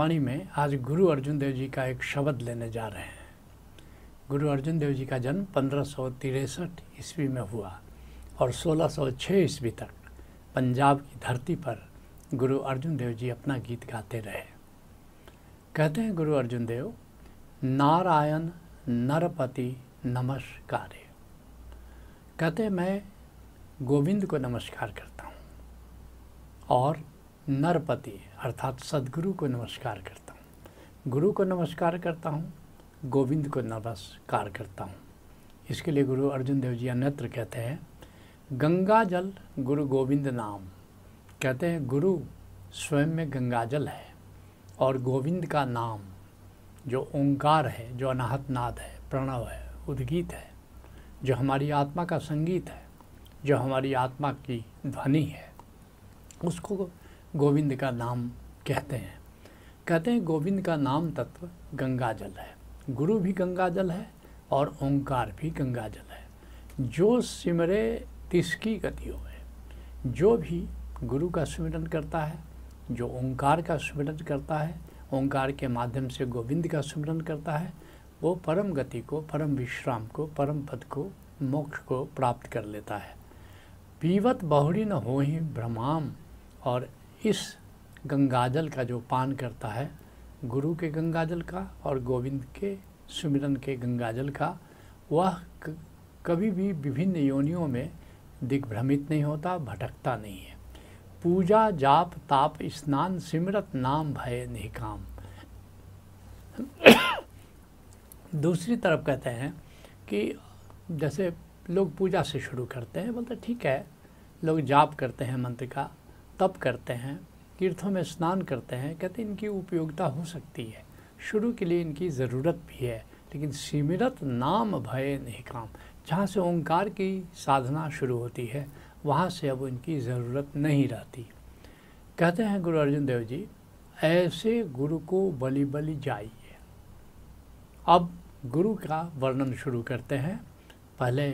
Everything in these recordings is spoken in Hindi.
वाणी में आज गुरु अर्जुन देव जी का एक शब्द लेने जा रहे हैं गुरु अर्जुन देव जी का जन्म पंद्रह सौ तिरसठ ईस्वी में हुआ और सोलह सौ छः ईस्वी तक पंजाब की धरती पर गुरु अर्जुन देव जी अपना गीत गाते रहे कहते हैं गुरु अर्जुन देव नारायण नरपति नमस्कार कहते मैं गोविंद को नमस्कार करता हूँ और नरपति अर्थात सदगुरु को नमस्कार करता हूँ गुरु को नमस्कार करता हूँ गोविंद को नमस्कार करता हूँ इसके लिए गुरु अर्जुन देव जी अन्यत्र कहते हैं गंगा जल गुरु गोविंद नाम कहते हैं गुरु स्वयं में गंगा जल है और गोविंद का नाम जो ओंकार है जो अनाहतनाद है प्रणव है उद्गीत है जो हमारी आत्मा का संगीत है जो हमारी आत्मा की ध्वनि है उसको गोविंद का नाम कहते हैं कहते हैं गोविंद का नाम तत्व गंगा जल है गुरु भी गंगा जल है और ओंकार भी गंगा जल है जो सिमरे तिसकी गति हो जो भी गुरु का स्मरण करता है जो ओंकार का स्मरण करता है ओंकार के माध्यम से गोविंद का स्मरण करता है वो परम गति को परम विश्राम को परम पद को मोक्ष को प्राप्त कर लेता है पीवत बहुरी न हो ही भ्रमाम और इस गंगाजल का जो पान करता है गुरु के गंगाजल का और गोविंद के सुमिरन के गंगाजल का वह कभी भी विभिन्न योनियों में दिग्भ्रमित नहीं होता भटकता नहीं है पूजा जाप ताप स्नान सिमरत नाम भय निकाम दूसरी तरफ कहते हैं कि जैसे लोग पूजा से शुरू करते हैं बोलते ठीक है लोग जाप करते हैं मंत्र का तप करते हैं तीर्थों में स्नान करते हैं कहते हैं इनकी उपयोगिता हो सकती है शुरू के लिए इनकी ज़रूरत भी है लेकिन सीमिरत नाम भय नहीं काम जहाँ से ओंकार की साधना शुरू होती है वहाँ से अब इनकी ज़रूरत नहीं रहती कहते हैं गुरु अर्जुन देव जी ऐसे गुरु को बलि बलि जाइए अब गुरु का वर्णन शुरू करते हैं पहले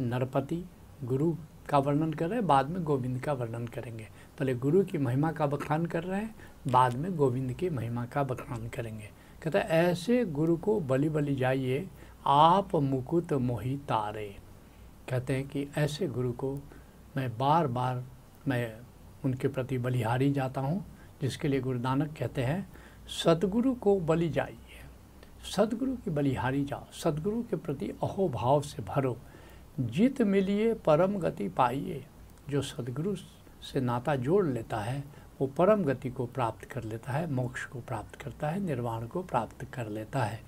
नरपति गुरु का वर्णन कर रहे हैं बाद में गोविंद का वर्णन करेंगे पहले गुरु की महिमा का बखान कर रहे हैं बाद में गोविंद की महिमा का बखान करेंगे कहता है ऐसे गुरु को बलि बलि जाइए आप मुकुत मोही तारे कहते हैं कि ऐसे गुरु को मैं बार बार मैं उनके प्रति बलिहारी जाता हूँ जिसके लिए गुरु नानक कहते हैं सदगुरु को बलि जाइए सदगुरु की बलिहारी जाओ सदगुरु के प्रति अहोभाव से भरो जित मिलिए परम गति पाइए जो सदगुरु से नाता जोड़ लेता है वो परम गति को प्राप्त कर लेता है मोक्ष को प्राप्त करता है निर्वाण को प्राप्त कर लेता है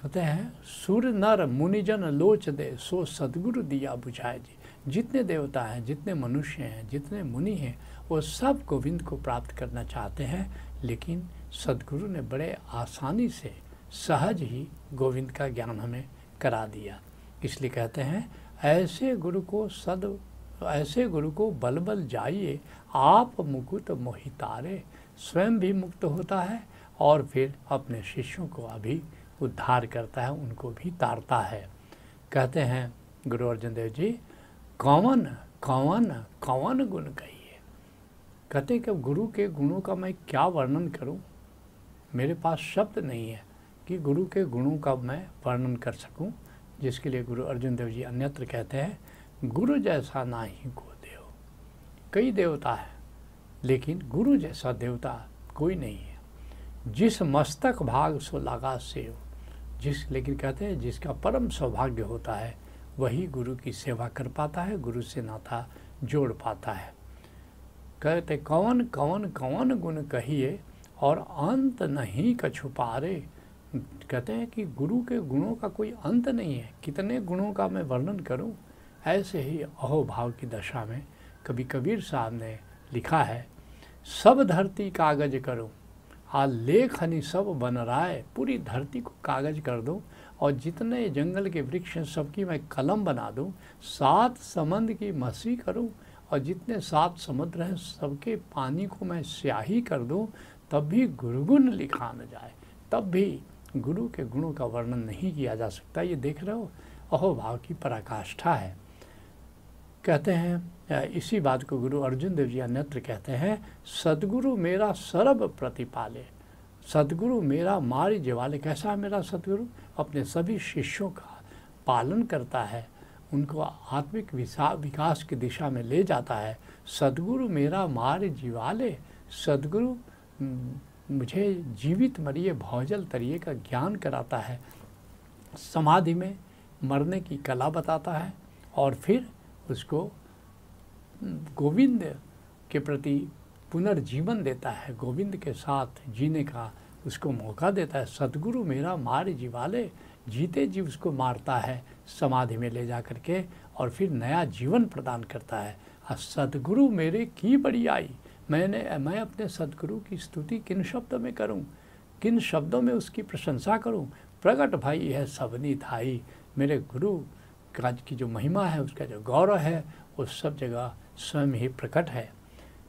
कहते हैं सुर नर मुनिजन लोच दे सो सदगुरु दिया बुझाए जी जितने देवता हैं जितने मनुष्य हैं जितने मुनि हैं वो सब गोविंद को प्राप्त करना चाहते हैं लेकिन सदगुरु ने बड़े आसानी से सहज ही गोविंद का ज्ञान हमें करा दिया इसलिए कहते हैं ऐसे गुरु को सद ऐसे गुरु को बल बल जाइए आप मुकुट मोहितारे स्वयं भी मुक्त होता है और फिर अपने शिष्यों को अभी उद्धार करता है उनको भी तारता है कहते हैं गुरु अर्जन देव जी कौन कौन कौन गुण कहिए कहते कि गुरु के गुणों का मैं क्या वर्णन करूं मेरे पास शब्द नहीं है कि गुरु के गुणों का मैं वर्णन कर सकूं जिसके लिए गुरु अर्जुन देव जी अन्यत्र कहते हैं गुरु जैसा ना ही को देव कई देवता है लेकिन गुरु जैसा देवता कोई नहीं है जिस मस्तक भाग सो लगा सेव जिस लेकिन कहते हैं जिसका परम सौभाग्य होता है वही गुरु की सेवा कर पाता है गुरु से नाता जोड़ पाता है कहते कौन कौन कौन गुण कहिए और अंत नहीं कछुपारे पारे कहते हैं कि गुरु के गुणों का कोई अंत नहीं है कितने गुणों का मैं वर्णन करूं ऐसे ही अहोभाव की दशा में कभी कबीर साहब ने लिखा है सब धरती कागज करो आ लेखनी सब बन रहा है पूरी धरती को कागज कर दो और जितने जंगल के वृक्ष हैं सबकी मैं कलम बना दूँ सात समंद की मसी करूँ और जितने सात समुद्र हैं सबके पानी को मैं स्याही कर दूँ तब भी गुरुगुण लिखा न जाए तब भी गुरु के गुणों का वर्णन नहीं किया जा सकता ये देख रहे हो अहोभाव की पराकाष्ठा है कहते हैं इसी बात को गुरु अर्जुन देव जी अन्यत्र कहते हैं सदगुरु मेरा सर्व प्रतिपाले सदगुरु मेरा मार्य जवाले कैसा है मेरा सदगुरु अपने सभी शिष्यों का पालन करता है उनको आत्मिक विकास की दिशा में ले जाता है सदगुरु मेरा मार्य जीवाले सदगुरु मुझे जीवित मरिए भौजल तरिए का ज्ञान कराता है समाधि में मरने की कला बताता है और फिर उसको गोविंद के प्रति पुनर्जीवन देता है गोविंद के साथ जीने का उसको मौका देता है सदगुरु मेरा मार जीवाले जीते जी उसको मारता है समाधि में ले जा करके और फिर नया जीवन प्रदान करता है और सदगुरु मेरे की बड़ी आई मैंने मैं अपने सदगुरु की स्तुति किन शब्दों में करूं किन शब्दों में उसकी प्रशंसा करूं प्रकट भाई यह सबनी धाई मेरे गुरु का की जो महिमा है उसका जो गौरव है वो सब जगह स्वयं ही प्रकट है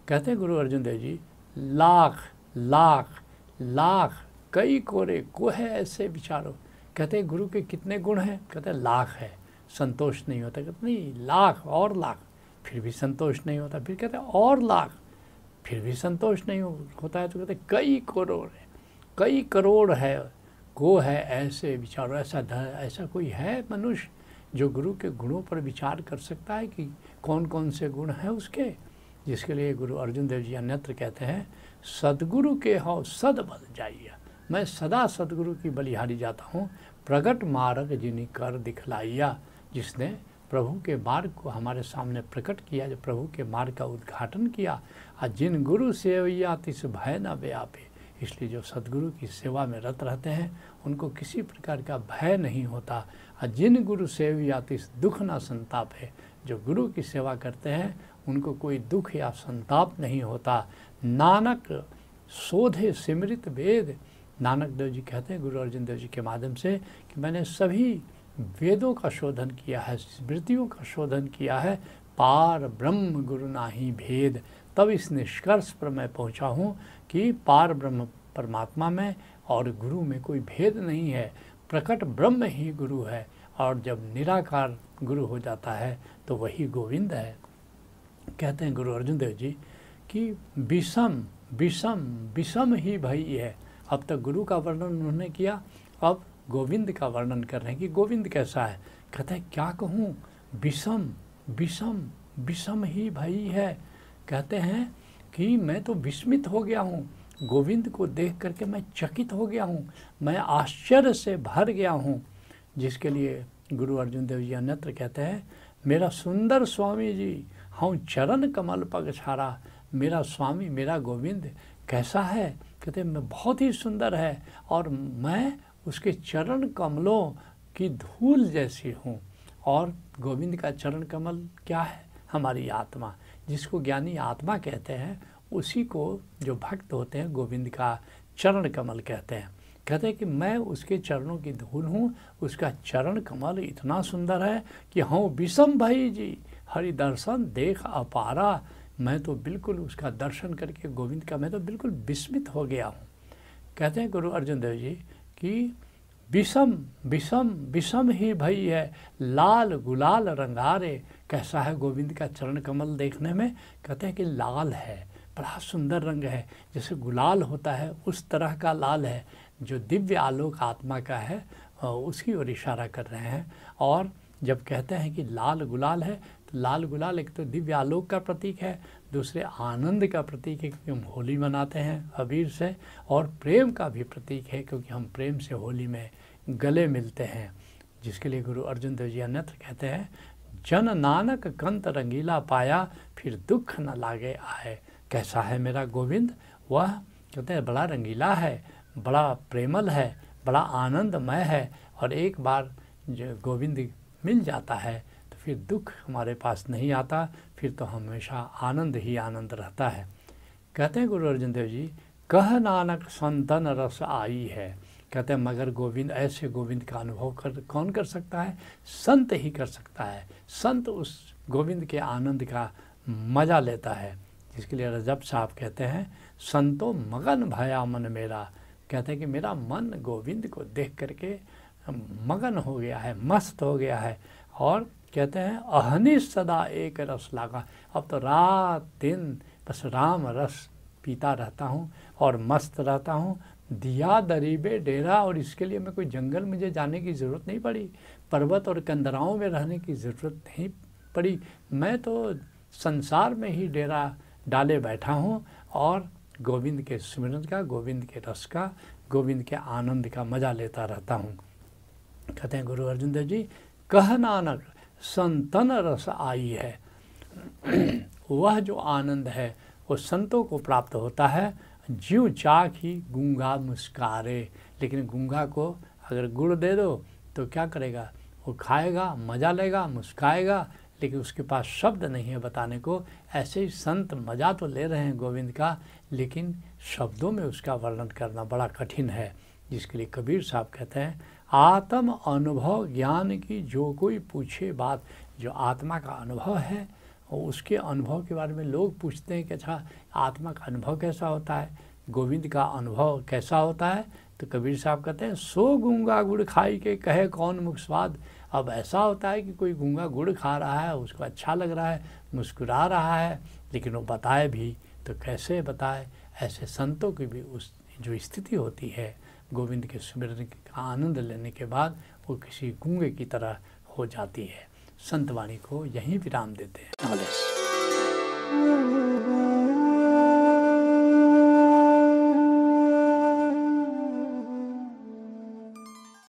कहते गुरु अर्जुन देव जी लाख लाख लाख कई कोरे कोहे ऐसे विचारों कहते गुरु के कितने गुण हैं कहते लाख है संतोष नहीं होता कहते नहीं लाख और लाख फिर भी संतोष नहीं होता फिर कहते और लाख फिर भी संतोष नहीं होता है तो कहते कई करोड़ है कई करोड़ है को है ऐसे विचारों ऐसा धन ऐसा कोई है मनुष्य जो गुरु के गुणों पर विचार कर सकता है कि कौन कौन से गुण हैं उसके जिसके लिए गुरु अर्जुन देव जी अन्यत्र कहते हैं सदगुरु के हो सद बल जाइए मैं सदा सदगुरु की बलिहारी जाता हूँ प्रगट मार्ग जिन्हें कर दिखलाइया जिसने प्रभु के मार्ग को हमारे सामने प्रकट किया जो प्रभु के मार्ग का उद्घाटन किया और जिन गुरु सेवैया तिस भय न व्यापे इसलिए जो सदगुरु की सेवा में रत रहते हैं उनको किसी प्रकार का भय नहीं होता और जिन गुरु सेवैया तिस दुख न संताप है जो गुरु की सेवा करते हैं उनको कोई दुख या संताप नहीं होता नानक शोधे सिमृत वेद नानक देव जी कहते हैं गुरु अर्जुन देव जी के माध्यम से कि मैंने सभी वेदों का शोधन किया है स्मृतियों का शोधन किया है पार ब्रह्म गुरु नाही भेद तब इस निष्कर्ष पर मैं पहुंचा हूँ कि पार ब्रह्म परमात्मा में और गुरु में कोई भेद नहीं है प्रकट ब्रह्म ही गुरु है और जब निराकार गुरु हो जाता है तो वही गोविंद है कहते हैं गुरु अर्जुन देव जी कि विषम विषम विषम ही भई है अब तक गुरु का वर्णन उन्होंने किया अब गोविंद का वर्णन कर रहे हैं कि गोविंद कैसा है कहते हैं क्या कहूँ विषम विषम विषम ही भाई है कहते हैं कि मैं तो विस्मित हो गया हूँ गोविंद को देख करके मैं चकित हो गया हूँ मैं आश्चर्य से भर गया हूँ जिसके लिए गुरु अर्जुन देव जी अन्यत्र कहते हैं मेरा सुंदर स्वामी जी हम चरण कमल पग छारा मेरा स्वामी मेरा गोविंद कैसा है कहते मैं बहुत ही सुंदर है और मैं उसके चरण कमलों की धूल जैसी हूँ और गोविंद का चरण कमल क्या है हमारी आत्मा जिसको ज्ञानी आत्मा कहते हैं उसी को जो भक्त होते हैं गोविंद का चरण कमल कहते हैं कहते हैं कि मैं उसके चरणों की धूल हूँ उसका चरण कमल इतना सुंदर है कि हूँ विषम भाई जी हरि दर्शन देख अपारा मैं तो बिल्कुल उसका दर्शन करके गोविंद का मैं तो बिल्कुल विस्मित हो गया हूँ कहते हैं गुरु अर्जुन देव जी कि विषम विषम विषम ही भई है लाल गुलाल रंगारे कैसा है गोविंद का चरण कमल देखने में कहते हैं कि लाल है बड़ा सुंदर रंग है जैसे गुलाल होता है उस तरह का लाल है जो दिव्य आलोक आत्मा का है उसकी ओर इशारा कर रहे हैं और जब कहते हैं कि लाल गुलाल है तो लाल गुलाल एक तो दिव्य आलोक का प्रतीक है दूसरे आनंद का प्रतीक है क्योंकि हम होली मनाते हैं अबीर से और प्रेम का भी प्रतीक है क्योंकि हम प्रेम से होली में गले मिलते हैं जिसके लिए गुरु अर्जुन देव जी अन्यत्र कहते हैं जन नानक कंत रंगीला पाया फिर दुख न लागे आए कैसा है मेरा गोविंद वह कहते हैं बड़ा रंगीला है बड़ा प्रेमल है बड़ा आनंदमय है और एक बार जो गोविंद मिल जाता है फिर दुख हमारे पास नहीं आता फिर तो हमेशा आनंद ही आनंद रहता है कहते हैं गुरु अर्जन देव जी कह नानक संतन रस आई है कहते हैं मगर गोविंद ऐसे गोविंद का अनुभव कर कौन कर सकता है संत ही कर सकता है संत उस गोविंद के आनंद का मज़ा लेता है जिसके लिए रजब साहब कहते हैं संतो मगन भया मन मेरा कहते हैं कि मेरा मन गोविंद को देख करके मगन हो गया है मस्त हो गया है और कहते हैं अहनि सदा एक रस लागा अब तो रात दिन बस राम रस पीता रहता हूँ और मस्त रहता हूँ दिया दरीबे डेरा और इसके लिए मैं कोई जंगल मुझे जाने की ज़रूरत नहीं पड़ी पर्वत और कंदराओं में रहने की ज़रूरत नहीं पड़ी मैं तो संसार में ही डेरा डाले बैठा हूँ और गोविंद के स्मरण का गोविंद के रस का गोविंद के आनंद का मज़ा लेता रहता हूँ कहते हैं गुरु अर्जुन देव जी कह नानक संतन रस आई है वह जो आनंद है वो संतों को प्राप्त होता है जीव चाक ही गुंगा मुस्कारे लेकिन गुंगा को अगर गुड़ दे दो तो क्या करेगा वो खाएगा मज़ा लेगा मुस्काएगा लेकिन उसके पास शब्द नहीं है बताने को ऐसे ही संत मज़ा तो ले रहे हैं गोविंद का लेकिन शब्दों में उसका वर्णन करना बड़ा कठिन है जिसके लिए कबीर साहब कहते हैं आत्म अनुभव ज्ञान की जो कोई पूछे बात जो आत्मा का अनुभव है और उसके अनुभव के बारे में लोग पूछते हैं कि अच्छा आत्मा का अनुभव कैसा होता है गोविंद का अनुभव कैसा होता है तो कबीर साहब कहते हैं सो गूंगा गुड़ खाई के कहे कौन मुख स्वाद अब ऐसा होता है कि कोई गूंगा गुड़ खा रहा है उसको अच्छा लग रहा है मुस्कुरा रहा है लेकिन वो बताए भी तो कैसे बताए ऐसे संतों की भी उस जो स्थिति होती है गोविंद के स्मरण का आनंद लेने के बाद वो किसी गूंगे की तरह हो जाती है संतवाणी को यहीं विराम देते हैं